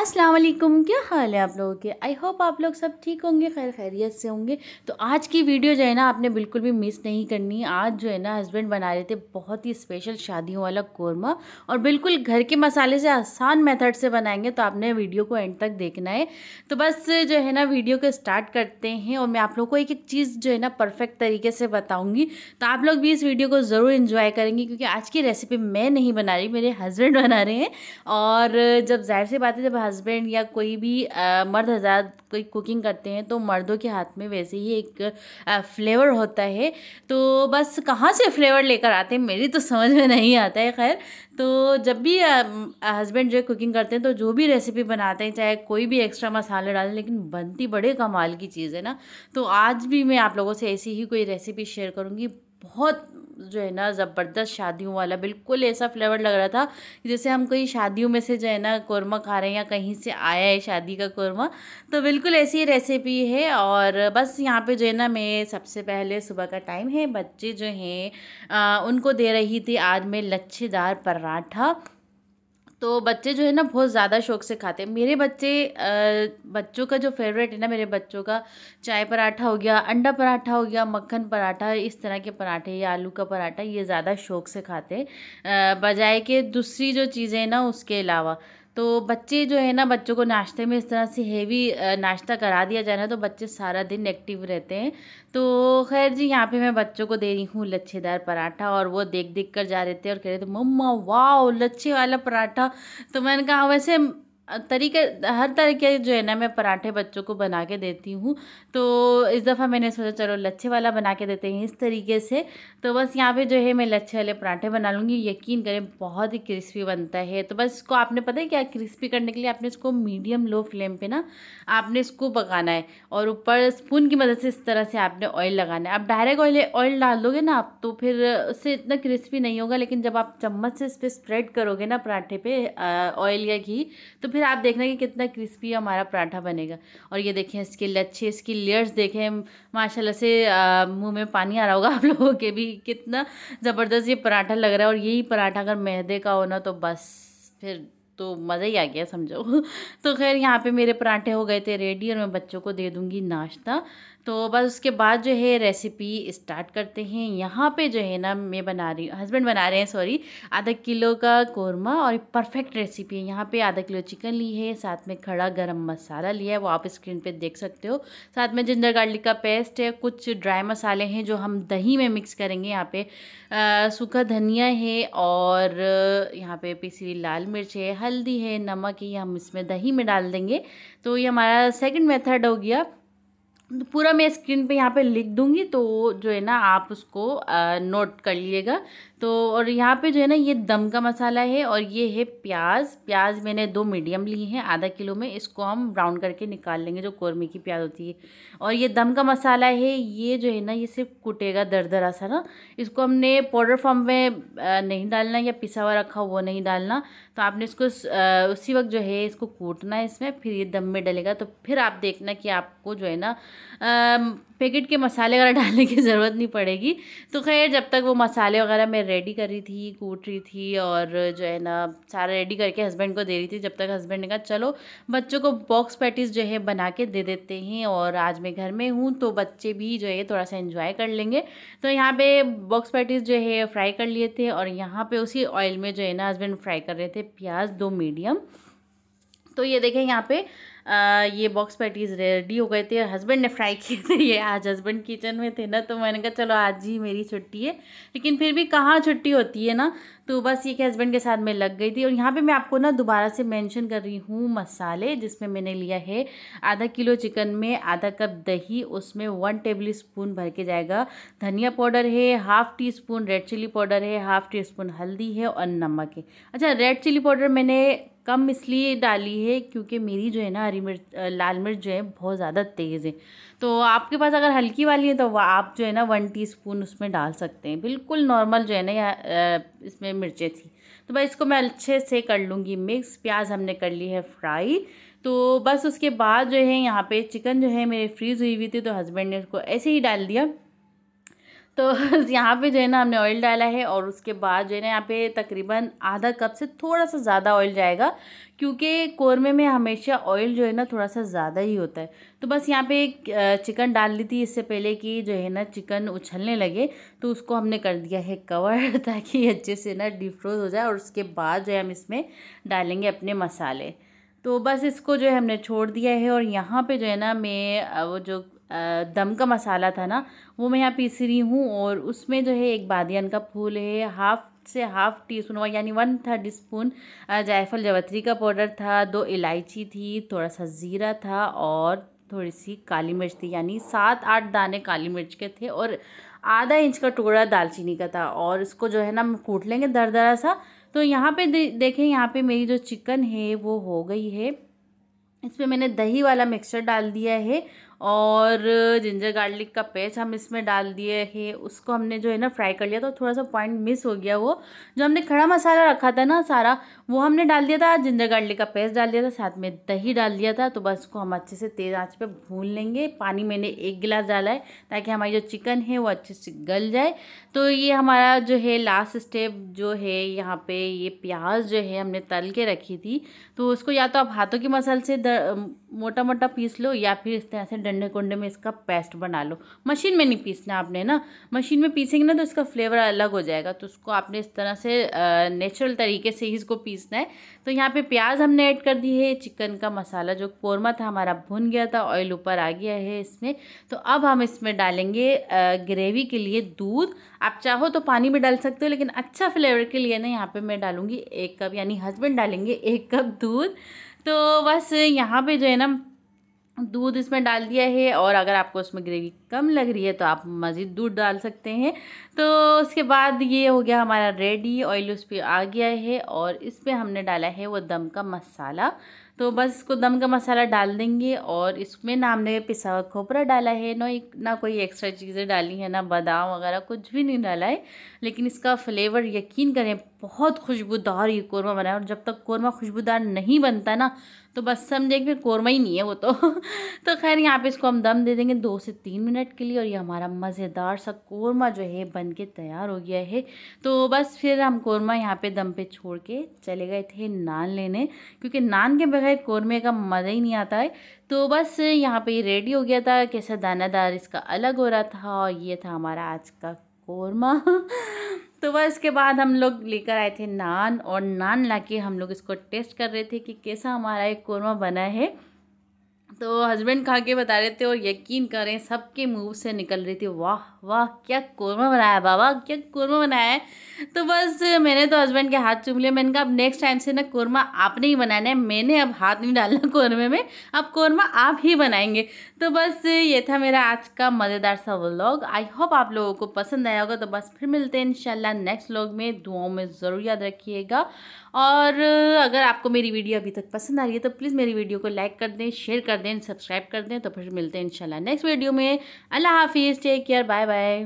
अस्सलाम वालेकुम क्या हाल है आप लोगों के आई होप आप लोग सब ठीक होंगे खैर खैरियत से होंगे तो आज की वीडियो जो है ना आपने बिल्कुल भी मिस नहीं करनी आज जो है ना हस्बैंड बना रहे थे बहुत ही स्पेशल शादियों वाला कोरमा और बिल्कुल घर के मसाले से आसान मेथड से बनाएंगे तो आपने वीडियो को एंड तक देखना है तो बस जो है ना वीडियो को स्टार्ट करते हैं और मैं आप लोग को एक एक चीज़ जो है ना परफेक्ट तरीके से बताऊँगी तो आप लोग भी इस वीडियो को ज़रूर इन्जॉय करेंगे क्योंकि आज की रेसिपी मैं नहीं बना रही मेरे हस्बैंड बना रहे हैं और जब जाहिर सी बात है जब हस्बैंड या कोई भी आ, मर्द हज़ार कोई कुकिंग करते हैं तो मर्दों के हाथ में वैसे ही एक फ्लेवर होता है तो बस कहाँ से फ्लेवर लेकर आते हैं मेरी तो समझ में नहीं आता है खैर तो जब भी हस्बैंड जो कुकिंग करते हैं तो जो भी रेसिपी बनाते हैं चाहे कोई भी एक्स्ट्रा मसाले डालें लेकिन बनती बड़े कमाल की चीज़ है ना तो आज भी मैं आप लोगों से ऐसी ही कोई रेसिपी शेयर करूँगी बहुत जो है ना ज़बरदस्त शादियों वाला बिल्कुल ऐसा फ्लेवर लग रहा था जैसे हम कहीं शादियों में से जो है ना कौरमा खा रहे हैं या कहीं से आया है शादी का कौरमा तो बिल्कुल ऐसी रेसिपी है और बस यहाँ पे जो है ना मैं सबसे पहले सुबह का टाइम है बच्चे जो हैं उनको दे रही थी आज मैं लच्छेदार पराठा तो बच्चे जो है ना बहुत ज़्यादा शौक से खाते हैं मेरे बच्चे बच्चों का जो फेवरेट है ना मेरे बच्चों का चाय पराठा हो गया अंडा पराठा हो गया मक्खन पराठा इस तरह के पराठे या आलू का पराठा ये ज़्यादा शौक से खाते हैं बजाय के दूसरी जो चीज़ें हैं ना उसके अलावा तो बच्चे जो है ना बच्चों को नाश्ते में इस तरह से हेवी नाश्ता करा दिया जाए ना तो बच्चे सारा दिन एक्टिव रहते हैं तो खैर जी यहाँ पे मैं बच्चों को दे रही हूँ लच्छेदार पराठा और वो देख देख कर जा रहे थे और कह रहे थे मम्मा वाह लच्छे वाला पराठा तो मैंने कहा वैसे तरीके हर तरह के जो है ना मैं पराठे बच्चों को बना के देती हूँ तो इस दफ़ा मैंने सोचा चलो लच्छे वाला बना के देते हैं इस तरीके से तो बस यहाँ पे जो है मैं लच्छे वाले पराठे बना लूँगी यकीन करें बहुत ही क्रिस्पी बनता है तो बस इसको आपने पता है क्या क्रिस्पी करने के लिए आपने इसको मीडियम लो फ्लेम पर ना आपने इसको पकाना है और ऊपर स्पून की मदद से इस तरह से आपने ऑयल लगाना है आप डायरेक्ट ऑयल ऑयल डाल दोगे ना आप तो फिर उससे इतना क्रिस्पी नहीं होगा लेकिन जब आप चम्मच से इस पर स्प्रेड करोगे ना पराठे पर ऑयल या घी तो फिर आप देखना कि कितना क्रिस्पी हमारा पराठा बनेगा और ये देखें इसके लच्छे इसकी लेयर्स देखें माशाल्लाह से मुंह में पानी आ रहा होगा आप लोगों के भी कितना ज़बरदस्त ये पराठा लग रहा है और यही पराठा अगर मैदे का होना तो बस फिर तो मज़ा ही आ गया समझो तो खैर यहाँ पे मेरे पराठे हो गए थे रेडी और मैं बच्चों को दे दूँगी नाश्ता तो बस उसके बाद जो है रेसिपी स्टार्ट करते हैं यहाँ पे जो है ना मैं बना रही हूँ हस्बैंड बना रहे हैं सॉरी आधा किलो का कौरमा और परफेक्ट रेसिपी है यहाँ पे आधा किलो चिकन ली है साथ में खड़ा गरम मसाला लिया है वो आप स्क्रीन पे देख सकते हो साथ में जिंजर गार्लिक का पेस्ट है कुछ ड्राई मसाले हैं जो हम दही में मिक्स करेंगे यहाँ पर सूखा धनिया है और यहाँ पर पीसी हुई लाल मिर्च है हल्दी है नमक है हम इसमें दही में डाल देंगे तो ये हमारा सेकेंड मेथड हो गया तो पूरा मैं स्क्रीन पे यहाँ पे लिख दूँगी तो जो है ना आप उसको आ, नोट कर लिएगा तो और यहाँ पे जो है ना ये दम का मसाला है और ये है प्याज प्याज मैंने दो मीडियम ली हैं आधा किलो में इसको हम ब्राउन करके निकाल लेंगे जो कौरमे की प्याज होती है और ये दम का मसाला है ये जो है ना ये सिर्फ कुटेगा दरा सा ना इसको हमने पाउडर फॉर्म में नहीं डालना या पिसा हुआ रखा वो नहीं डालना तो आपने इसको उसी वक्त जो है इसको कूटना है इसमें फिर ये दम में डलेगा तो फिर आप देखना कि आपको जो है ना पैकेट के मसाले वगैरह डालने की ज़रूरत नहीं पड़ेगी तो खैर जब तक वो मसाले वगैरह मैं रेडी कर रही थी कूट रही थी और जो है ना सारा रेडी करके हस्बैंड को दे रही थी जब तक हस्बैंड ने कहा चलो बच्चों को बॉक्स पैटीज जो है बना के दे देते हैं और आज मैं घर में हूँ तो बच्चे भी जो है थोड़ा सा इन्जॉय कर लेंगे तो यहाँ पे बॉक्स पैटीज जो है फ्राई कर लिए थे और यहाँ पर उसी ऑयल में जो है ना हस्बैंड फ्राई कर रहे थे प्याज दो मीडियम तो ये देखें यहाँ पे ये बॉक्स पैटीज़ रेडी हो गए थे और हस्बैंड ने फ्राई किए थे ये आज हस्बैंड किचन में थे ना तो मैंने कहा चलो आज ही मेरी छुट्टी है लेकिन फिर भी कहाँ छुट्टी होती है ना तो बस ये कि हस्बैंड के साथ मैं लग गई थी और यहाँ पे मैं आपको ना दोबारा से मेंशन कर रही हूँ मसाले जिसमें मैंने लिया है आधा किलो चिकन में आधा कप दही उसमें वन टेबल स्पून भर के जाएगा धनिया पाउडर है half teaspoon red chilli powder है हाफ़ टी स्पून हल्दी है और नमक है अच्छा रेड चिली पाउडर मैंने कम इसलिए डाली है क्योंकि मेरी जो है ना हरी मिर्च लाल मिर्च जो है बहुत ज़्यादा तेज़ है तो आपके पास अगर हल्की वाली है तो वह आप जो है ना वन टीस्पून उसमें डाल सकते हैं बिल्कुल नॉर्मल जो है ना यहाँ इसमें मिर्चें थी तो बस इसको मैं अच्छे से कर लूँगी मिक्स प्याज हमने कर ली है फ्राई तो बस उसके बाद जो है यहाँ पे चिकन जो है मेरे फ्रीज़ हुई हुई थी तो हस्बैंड ने उसको ऐसे ही डाल दिया तो यहाँ पे जो है ना हमने ऑयल डाला है और उसके बाद जो है ना यहाँ पे तकरीबन आधा कप से थोड़ा सा ज़्यादा ऑयल जाएगा क्योंकि कौरमे में हमेशा ऑयल जो है ना थोड़ा सा ज़्यादा ही होता है तो बस यहाँ पे चिकन डाल दी थी इससे पहले कि जो है ना चिकन उछलने लगे तो उसको हमने कर दिया है कवर ताकि अच्छे से ना डिफ्रोज हो जाए और उसके बाद जो है हम इसमें डालेंगे अपने मसाले तो बस इसको जो है हमने छोड़ दिया है और यहाँ पे जो है ना मैं वो जो दम का मसाला था ना वो मैं यहाँ पीस रही हूँ और उसमें जो है एक बादियान का फूल है हाफ़ से हाफ़ टी स्पून यानी वन थर्ड स्पून जायफल जवत्री का पाउडर था दो इलायची थी थोड़ा सा ज़ीरा था और थोड़ी सी काली मिर्च थी यानी सात आठ दाने काली मिर्च के थे और आधा इंच का टुकड़ा दालचीनी का था और इसको जो है ना हम कूट लेंगे दर दरा सा तो यहाँ पे दे, देखें यहाँ पे मेरी जो चिकन है वो हो गई है इस पर मैंने दही वाला मिक्सचर डाल दिया है और जिंजर गार्लिक का पेस्ट हम इसमें डाल दिए हैं उसको हमने जो है ना फ्राई कर लिया तो थोड़ा सा पॉइंट मिस हो गया वो जो हमने खड़ा मसाला रखा था ना सारा वो हमने डाल दिया था जिंजर गार्लिक का पेस्ट डाल दिया था साथ में दही डाल दिया था तो बस उसको हम अच्छे से तेज़ आँच पर भून लेंगे पानी मैंने एक गिलास डाला है ताकि हमारी जो चिकन है वो अच्छे से गल जाए तो ये हमारा जो है लास्ट स्टेप जो है यहाँ पे ये प्याज जो है हमने तल के रखी थी तो उसको या तो आप हाथों की मसल से मोटा मोटा पीस लो या फिर इस तरह से डंडे कुंडे में इसका पेस्ट बना लो मशीन में नहीं पीसना आपने ना मशीन में पीसेंगे ना तो इसका फ्लेवर अलग हो जाएगा तो उसको आपने इस तरह से नेचुरल तरीके से ही इसको पीसना है तो यहाँ पे प्याज हमने ऐड कर दी है चिकन का मसाला जो कौरमा था हमारा भुन गया था ऑयल ऊपर आ गया है इसमें तो अब हम इसमें डालेंगे ग्रेवी के लिए दूध आप चाहो तो पानी भी डाल सकते हो लेकिन अच्छा फ्लेवर के लिए ना यहाँ पर मैं डालूँगी एक कप यानी हस्बैंड डालेंगे एक कप दूध तो बस यहाँ पे जो है ना दूध इसमें डाल दिया है और अगर आपको उसमें ग्रेवी कम लग रही है तो आप मज़ीद दूध डाल सकते हैं तो उसके बाद ये हो गया हमारा रेडी ऑयल उस पर आ गया है और इस पर हमने डाला है वो दम का मसाला तो बस इसको दम का मसाला डाल देंगे और इसमें ना हमने पिसा हुआ खोपरा डाला है ना एक ना कोई एक्स्ट्रा चीज़ें डाली हैं ना बादाम वगैरह कुछ भी नहीं डाला है लेकिन इसका फ्लेवर यकीन करें बहुत खुशबूदार ये कौरमा बनाया और जब तक कौरमा खुशबूदार नहीं बनता ना तो बस समझे कि कौरमा ही नहीं है वो तो तो खैर यहाँ पे इसको हम दम दे देंगे दो से तीन मिनट के लिए और ये हमारा मज़ेदार सा कौरमा जो है बन के तैयार हो गया है तो बस फिर हम कौरमा यहाँ पे दम पे छोड़ के चले गए थे नान लेने क्योंकि नान के बगैर कौरमे का मज़ा ही नहीं आता है तो बस यहाँ पर रेडी हो गया था कैसा दानादार इसका अलग हो रहा था और ये था हमारा आज का कौरमा तो वह इसके बाद हम लोग लेकर आए थे नान और नान लाके हम लोग इसको टेस्ट कर रहे थे कि कैसा हमारा एक कौरमा बना है तो हस्बैंड खा के बता रहे थे और यकीन करें सबके मुंह से निकल रही थी वाह वाह क्या कौरमा बनाया बाबा क्या कौरमा बनाया है तो बस मैंने तो हस्बैंड के हाथ चूम लिया मैंने कहा अब नेक्स्ट टाइम से ना कौरमा आपने ही बनाना है मैंने अब हाथ नहीं डालना कौरमे में अब कौरमा आप ही बनाएंगे तो बस ये था मेरा आज का मज़ेदार सा व्लॉग आई होप आप लोगों को पसंद आया होगा तो बस फिर मिलते हैं इंशाल्लाह नेक्स्ट व्लॉग में दुआओं में ज़रूर याद रखिएगा और अगर आपको मेरी वीडियो अभी तक पसंद आ रही है तो प्लीज़ मेरी वीडियो को लाइक कर दें शेयर कर दें दें सब्सक्राइब कर दें तो फिर मिलते हैं इंशाल्लाह नेक्स्ट वीडियो में अल्लाह हाफिज़ टेक केयर बाय बाय